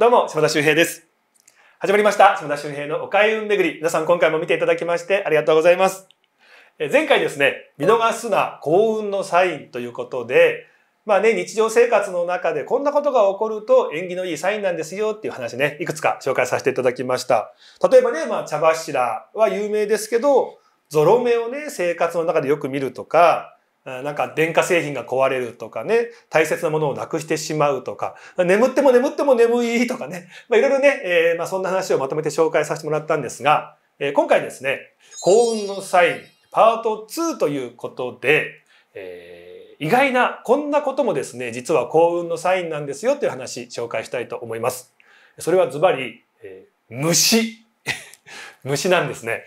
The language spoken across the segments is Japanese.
どうも、島田修平です。始まりました。島田修平のおい運巡り。皆さん今回も見ていただきましてありがとうございます。え前回ですね、見逃すな幸運のサインということで、まあね、日常生活の中でこんなことが起こると縁起のいいサインなんですよっていう話ね、いくつか紹介させていただきました。例えばね、まあ茶柱は有名ですけど、ゾロ目をね、生活の中でよく見るとか、なんか電化製品が壊れるとかね、大切なものをなくしてしまうとか、眠っても眠っても眠いとかね、まあ、いろいろね、えー、まあ、そんな話をまとめて紹介させてもらったんですが、えー、今回ですね、幸運のサインパート2ということで、えー、意外なこんなこともですね、実は幸運のサインなんですよという話紹介したいと思います。それはズバリ、え虫。虫なんですね。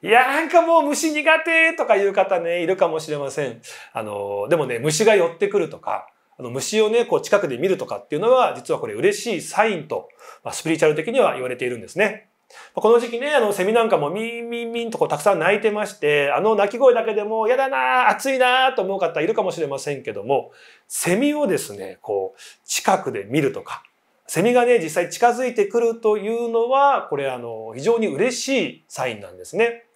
いや、なんかもう虫苦手とかいう方ね、いるかもしれません。あの、でもね、虫が寄ってくるとか、あの虫をね、こう近くで見るとかっていうのは、実はこれ嬉しいサインと、まあ、スピリチュアル的には言われているんですね。この時期ね、あの、セミなんかもミンミンミンとこうたくさん鳴いてまして、あの鳴き声だけでも嫌だな暑いなと思う方いるかもしれませんけども、セミをですね、こう、近くで見るとか、セミがね、実際近づいてくるというのは、これあの、非常に嬉しいサインなんですね。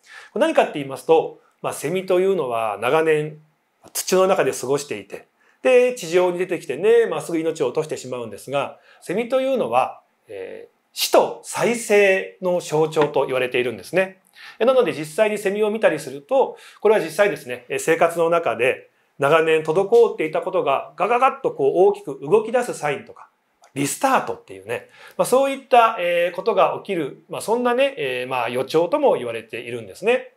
何かって言いますと、まあ、セミというのは長年土の中で過ごしていて、で、地上に出てきてね、まあ、すぐ命を落としてしまうんですが、セミというのは、えー、死と再生の象徴と言われているんですね。なので実際にセミを見たりすると、これは実際ですね、生活の中で長年滞っていたことがガガガッとこう大きく動き出すサインとか、リスタートっていうね、まあ、そういった、えことが起きる、まあ、そんなね、えまあ、予兆とも言われているんですね。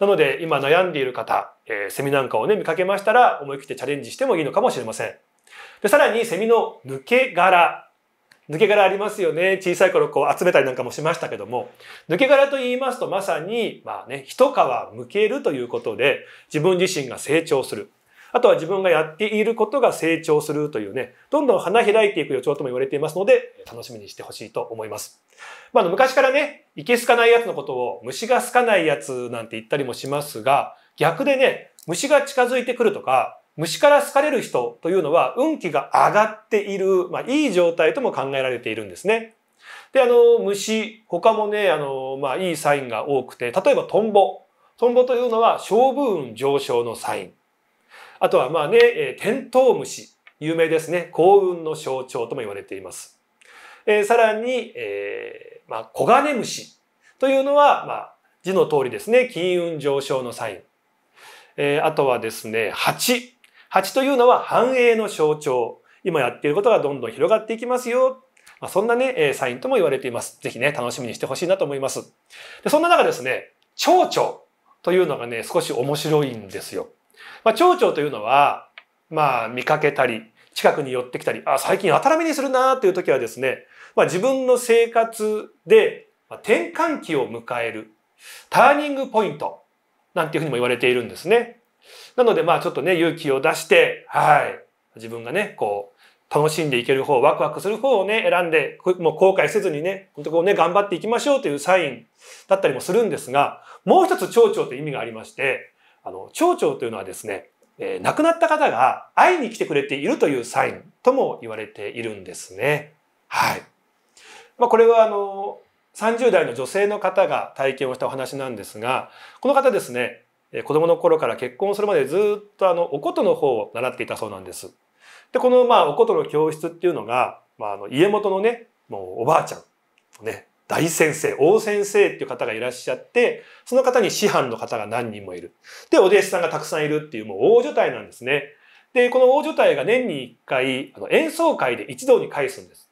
なので今悩んでいる方、えセミなんかをね見かけましたら思い切ってチャレンジしてもいいのかもしれません。でさらにセミの抜け殻抜け殻ありますよね小さい頃こう集めたりなんかもしましたけども抜け殻と言いますとまさにまあね一皮むけるということで自分自身が成長するあとは自分がやっていることが成長するというね、どんどん花開いていく予兆とも言われていますので、楽しみにしてほしいと思います。まあ、あの昔からね、いけすかないやつのことを虫が好かないやつなんて言ったりもしますが、逆でね、虫が近づいてくるとか、虫から好かれる人というのは運気が上がっている、まあ、いい状態とも考えられているんですね。で、あの、虫、他もね、あの、まあ、いいサインが多くて、例えばトンボ。トンボというのは勝負運上昇のサイン。あとはまあね、えー、テントウムシ。有名ですね。幸運の象徴とも言われています。えー、さらに、えー、まあ、黄金虫というのは、まあ、字の通りですね。金運上昇のサイン。えー、あとはですね、蜂。蜂というのは繁栄の象徴。今やっていることがどんどん広がっていきますよ。まあ、そんなね、えー、サインとも言われています。ぜひね、楽しみにしてほしいなと思います。でそんな中ですね、蝶々というのがね、少し面白いんですよ。まあ、蝶々というのは、まあ、見かけたり、近くに寄ってきたり、あ、最近新たらめにするなーっていう時はですね、まあ、自分の生活で転換期を迎える、ターニングポイント、なんていうふうにも言われているんですね。なので、まあ、ちょっとね、勇気を出して、はい、自分がね、こう、楽しんでいける方、ワクワクする方をね、選んで、もう後悔せずにね、本当こうね、頑張っていきましょうというサインだったりもするんですが、もう一つ蝶々という意味がありまして、あの町長というのはですね、えー、亡くなった方が会いに来てくれているというサインとも言われているんですね。はい。まあ、これはあの30代の女性の方が体験をしたお話なんですが、この方ですね、え子供の頃から結婚するまでずっとあのお琴の方を習っていたそうなんです。で、このまあお琴の教室っていうのが、まあ、あの家元のね、もうおばあちゃん、ね、大先生、大先生っていう方がいらっしゃって、その方に師範の方が何人もいる。で、お弟子さんがたくさんいるっていうもう大所帯なんですね。で、この大所帯が年に一回、あの演奏会で一堂に会すんです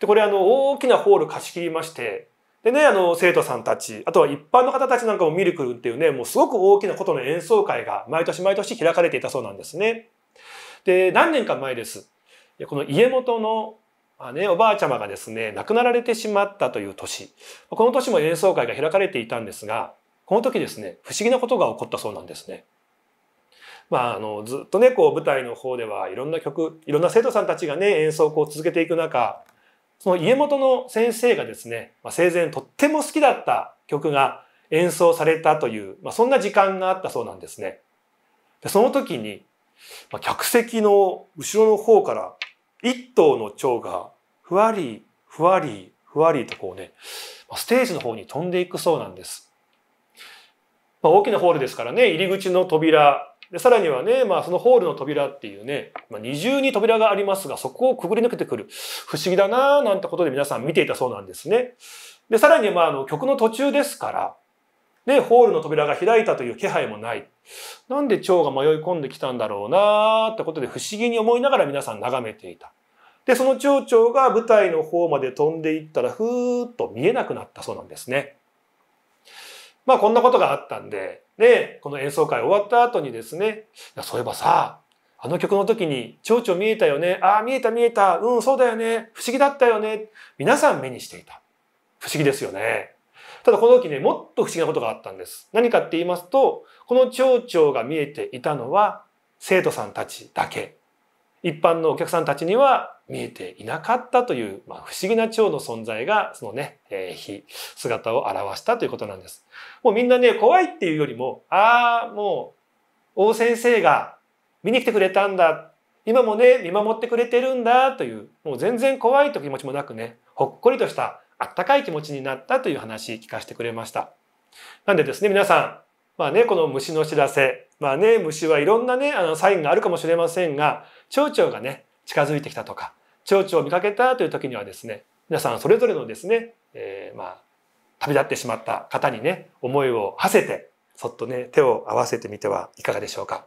で、これあの大きなホール貸し切りまして、でね、あの生徒さんたち、あとは一般の方たちなんかもミルクっていうね、もうすごく大きなことの演奏会が毎年毎年開かれていたそうなんですね。で、何年か前です。この家元のまあね、おばあちゃまがですね、亡くなられてしまったという年。この年も演奏会が開かれていたんですが、この時ですね、不思議なことが起こったそうなんですね。まあ、あの、ずっとね、こう舞台の方ではいろんな曲、いろんな生徒さんたちがね、演奏を続けていく中、その家元の先生がですね、まあ、生前とっても好きだった曲が演奏されたという、まあ、そんな時間があったそうなんですね。でその時に、まあ、客席の後ろの方から一頭の蝶がふわりふわりふわりとこうね、ステージの方に飛んでいくそうなんです。まあ、大きなホールですからね、入り口の扉、でさらにはね、まあ、そのホールの扉っていうね、まあ、二重に扉がありますが、そこをくぐり抜けてくる。不思議だなーなんてことで皆さん見ていたそうなんですね。で、さらに、まあ、あの、曲の途中ですから、で、ホールの扉が開いたという気配もない。なんで蝶が迷い込んできたんだろうなーってことで不思議に思いながら皆さん眺めていた。で、その蝶々が舞台の方まで飛んでいったら、ふーっと見えなくなったそうなんですね。まあ、こんなことがあったんで、ね、この演奏会終わった後にですね、いやそういえばさ、あの曲の時に蝶々見えたよね。ああ、見えた見えた。うん、そうだよね。不思議だったよね。皆さん目にしていた。不思議ですよね。ただこの時ね、もっと不思議なことがあったんです。何かって言いますと、この町長が見えていたのは生徒さんたちだけ。一般のお客さんたちには見えていなかったという、まあ、不思議な蝶の存在がそのね、えー、日姿を表したということなんです。もうみんなね怖いっていうよりもああもう王先生が見に来てくれたんだ今もね見守ってくれてるんだというもう全然怖いという気持ちもなくねほっこりとしたあったかい気持ちになったという話聞かせてくれました。なんでですね、皆さん、まあね、この虫の知らせ、まあね、虫はいろんなね、あのサインがあるかもしれませんが、蝶々がね、近づいてきたとか、蝶々を見かけたという時にはですね、皆さんそれぞれのですね、えー、まあ、旅立ってしまった方にね、思いを馳せて、そっとね、手を合わせてみてはいかがでしょうか。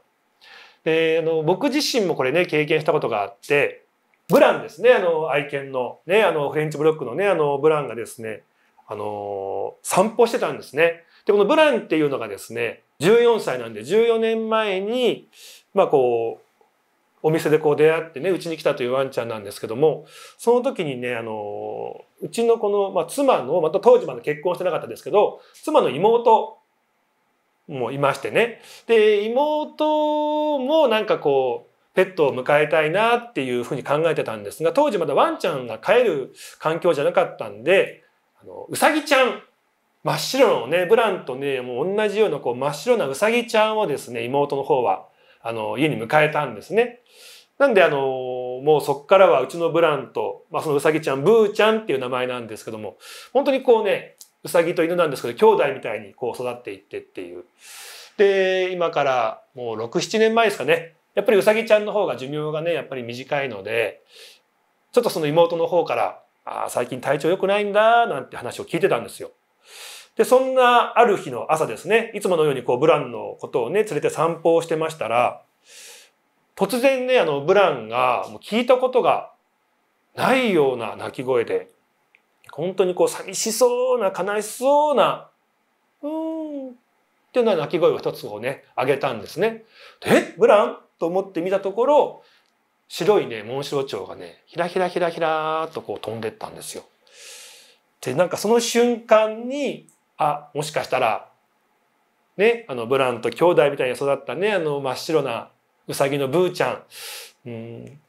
で、あの、僕自身もこれね、経験したことがあって、ブランですね、あの、愛犬の、ね、あの、フレンチブロックのね、あの、ブランがですね、あの、散歩してたんですね。で、このブランっていうのがですね、14歳なんで、14年前に、まあこう、お店でこう出会ってね、うちに来たというワンちゃんなんですけども、その時にね、あの、うちのこの、まあ妻の、また当時まで結婚してなかったですけど、妻の妹もいましてね。で、妹もなんかこう、ペットを迎えたいなっていうふうに考えてたんですが、当時まだワンちゃんが飼える環境じゃなかったんで、あの、うさぎちゃん、真っ白のね、ブランとね、もう同じようなこう真っ白なうさぎちゃんをですね、妹の方は、あの、家に迎えたんですね。なんであの、もうそっからはうちのブランと、まあそのうさぎちゃん、ブーちゃんっていう名前なんですけども、本当にこうね、うさぎと犬なんですけど、兄弟みたいにこう育っていってっていう。で、今からもう6、7年前ですかね、やっぱりうさぎちゃんの方が寿命がねやっぱり短いのでちょっとその妹の方から「ああ最近体調良くないんだ」なんて話を聞いてたんですよ。でそんなある日の朝ですねいつものようにこうブランのことをね連れて散歩をしてましたら突然ねあのブランがもう聞いたことがないような鳴き声で本当にこう寂しそうな悲しそうな「うーん」っていうような鳴き声を一つをねあげたんですね。で「ブランと思ってみたところ白いねモンシロチョウがねひらひらひらひらとこう飛んでったんですよ。でなんかその瞬間にあもしかしたらねあのブランと兄弟みたいに育ったねあの真っ白なウサギのブーちゃんうん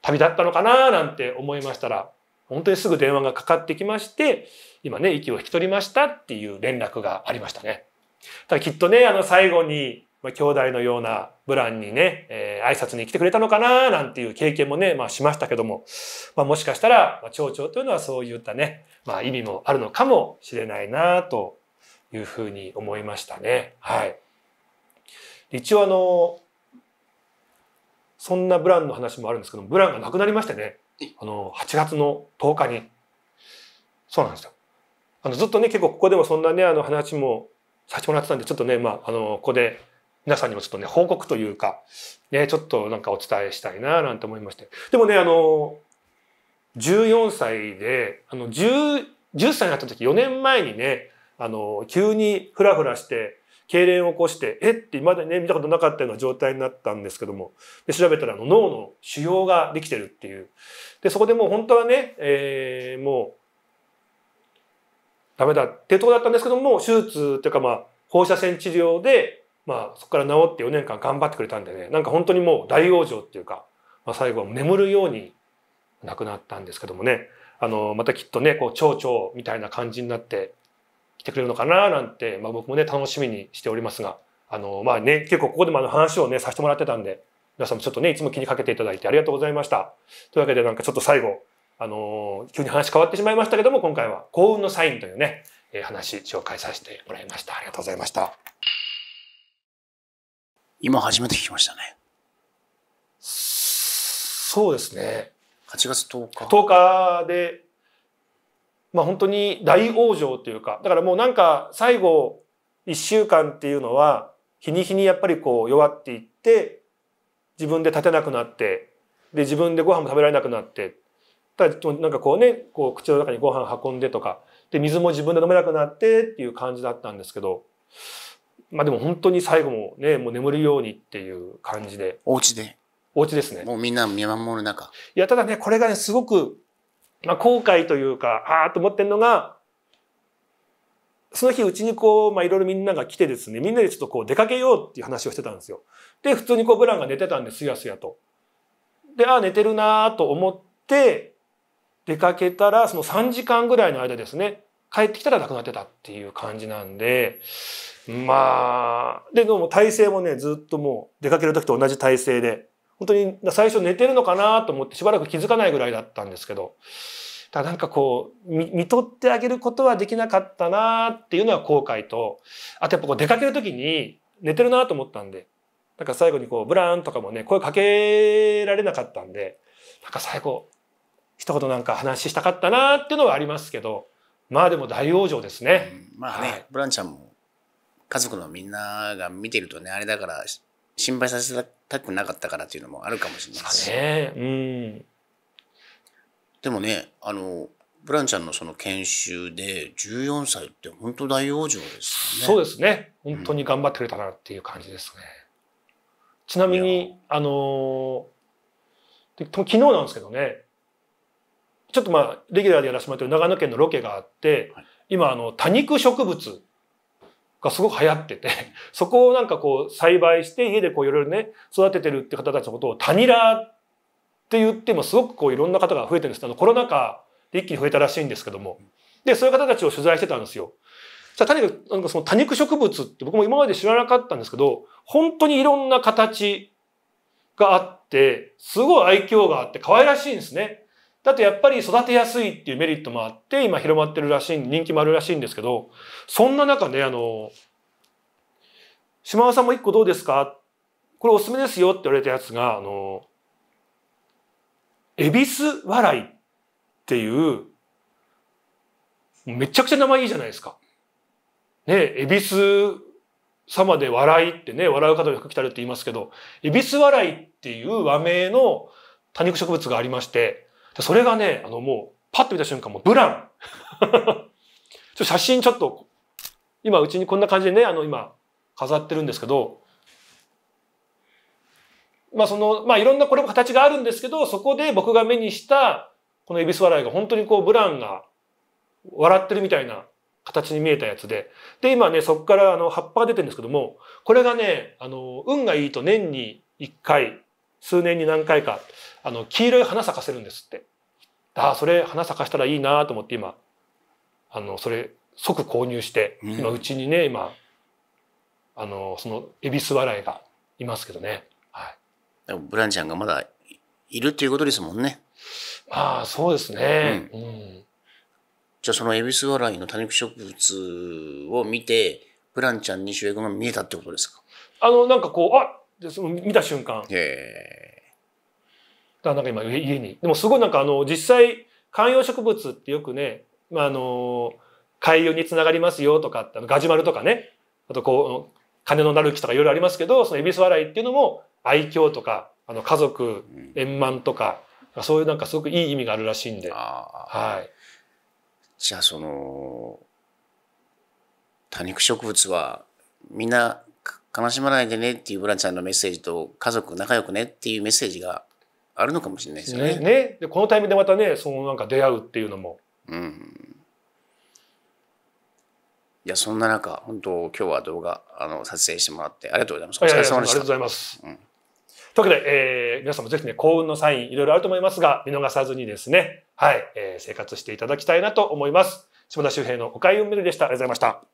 旅立ったのかななんて思いましたら本当にすぐ電話がかかってきまして今ね息を引き取りましたっていう連絡がありましたね。だきっとねあの最後にまあ、兄弟のようなブランにね、えー、挨拶に来てくれたのかななんていう経験もね、まあ、しましたけども、まあ、もしかしたら、まあ、町長というのはそういったね、まあ、意味もあるのかもしれないなというふうに思いましたね。はい。一応あの、そんなブランの話もあるんですけど、ブランがなくなりましてね、あの、8月の10日に。そうなんですよ。あの、ずっとね、結構ここでもそんなね、あの話もさせてもらってたんで、ちょっとね、まあ、あの、ここで皆さんにもちょっとね、報告というか、ね、ちょっとなんかお伝えしたいな、なんて思いまして。でもね、あの、14歳で、あの、10、10歳になった時、4年前にね、あの、急にふらふらして、痙攣を起こして、えって今までね、見たことなかったような状態になったんですけども、で調べたらあの脳の腫瘍ができてるっていう。で、そこでもう本当はね、えー、もう、ダメだってとこだったんですけども、手術っていうかまあ、放射線治療でまあ、そこから治って4年間頑張ってくれたんでねなんか本当にもう大往生っていうか、まあ、最後は眠るように亡くなったんですけどもねあのまたきっとねこう蝶々みたいな感じになってきてくれるのかななんて、まあ、僕もね楽しみにしておりますがあのまあね結構ここでもあの話をねさせてもらってたんで皆さんもちょっとねいつも気にかけていただいてありがとうございました。というわけでなんかちょっと最後あの急に話変わってしまいましたけども今回は幸運のサインというね話紹介させてもらいました。ありがとうございました。今初めて聞きましたね。そうですね。8月10日。10日で、まあ本当に大往生というか、だからもうなんか最後1週間っていうのは、日に日にやっぱりこう弱っていって、自分で立てなくなって、で自分でご飯も食べられなくなって、ただなんかこうね、こう口の中にご飯運んでとか、で水も自分で飲めなくなってっていう感じだったんですけど、まあでも本当に最後もね、もう眠るようにっていう感じで。お家で。お家ですね。もうみんな見守る中。いや、ただね、これがね、すごく、まあ後悔というか、ああと思ってんのが、その日うちにこう、まあいろいろみんなが来てですね、みんなでちょっとこう出かけようっていう話をしてたんですよ。で、普通にこうブランが寝てたんですやすやと。で、ああ寝てるなと思って、出かけたら、その3時間ぐらいの間ですね、帰ってきたら亡くなってたっていう感じなんで、まあ、で、うも体勢もね、ずっともう出かける時と同じ体勢で、本当に最初寝てるのかなと思ってしばらく気づかないぐらいだったんですけど、ただなんかこう、見とってあげることはできなかったなっていうのは後悔と、あとやっぱこう出かける時に寝てるなと思ったんで、なんか最後にこう、ブラーンとかもね、声かけられなかったんで、なんか最後、一言なんか話したかったなっていうのはありますけど、まあでも大往生ですね。うん、まあね、はい、ブランちゃんも家族のみんなが見てるとね、あれだから、心配させたくなかったからっていうのもあるかもしれないでね。うん、でもね、あの、ブランちゃんのその研修で14歳って本当大往生ですね。そうですね。本当に頑張ってくれたなっていう感じですね。うん、ちなみに、あの昨日なんですけどね、ちょっとまあ、レギュラーでやらせてもらってる長野県のロケがあって、はい、今、あの、多肉植物がすごく流行ってて、そこをなんかこう栽培して家でこういろいろね、育ててるって方たちのことをタニラって言ってもすごくこういろんな方が増えてるんですあのコロナ禍で一気に増えたらしいんですけども。で、そういう方たちを取材してたんですよ。じゃあ、とにかく、なんかその多肉植物って僕も今まで知らなかったんですけど、本当にいろんな形があって、すごい愛嬌があって可愛らしいんですね。だってやっぱり育てやすいっていうメリットもあって、今広まってるらしい、人気もあるらしいんですけど、そんな中ね、あの、島尾さんも一個どうですかこれおすすめですよって言われたやつが、あの、恵比寿笑いっていう、めちゃくちゃ名前いいじゃないですか。ね、恵比寿様で笑いってね、笑う方が来たるって言いますけど、恵比寿笑いっていう和名の多肉植物がありまして、それがね、あのもう、パッと見た瞬間、もうブラン ちょ写真ちょっと、今うちにこんな感じでね、あの今、飾ってるんですけど、まあその、まあいろんなこれも形があるんですけど、そこで僕が目にした、この恵比寿笑いが本当にこうブランが笑ってるみたいな形に見えたやつで。で、今ね、そこからあの葉っぱが出てるんですけども、これがね、あの、運がいいと年に1回、数年に何回かあの黄色い花咲かせるんですってああそれ花咲かしたらいいなと思って今あのそれ即購入して、う今うちにね今あのその恵比寿笑いがいますけどね、はい、でもブランちゃんがまだいるっていうことですもんねまあそうですね、うん、うん、じゃあその恵比寿笑いの多肉植物を見てブランちゃんに主役が見えたってことですかあのなんかこうあでその見た瞬間へだからなんか今家にでもすごいなんかあの実際観葉植物ってよくね、まあ、あの海洋につながりますよとかあのガジュマルとかねあとこう鐘のなる木とかいろいろありますけどその恵比寿笑いっていうのも愛嬌とかあの家族円満とか、うん、そういうなんかすごくいい意味があるらしいんで。はい、じゃあその多肉植物はみんな悲しまないでねっていうブランちゃんのメッセージと家族仲良くねっていうメッセージがあるのかもしれないですよね。ねねでこのタイミングでまたねそのなんか出会うっていうのも。うん、いやそんな中本当今日は動画あの撮影してもらってありがとうございます。お疲れ様でした。ありがとうございます。うん、というわけで、えー、皆さんもぜひね幸運のサインいろいろあると思いますが見逃さずにですねはい、えー、生活していただきたいなと思います。島田周平のお買いメルでした。ありがとうございました。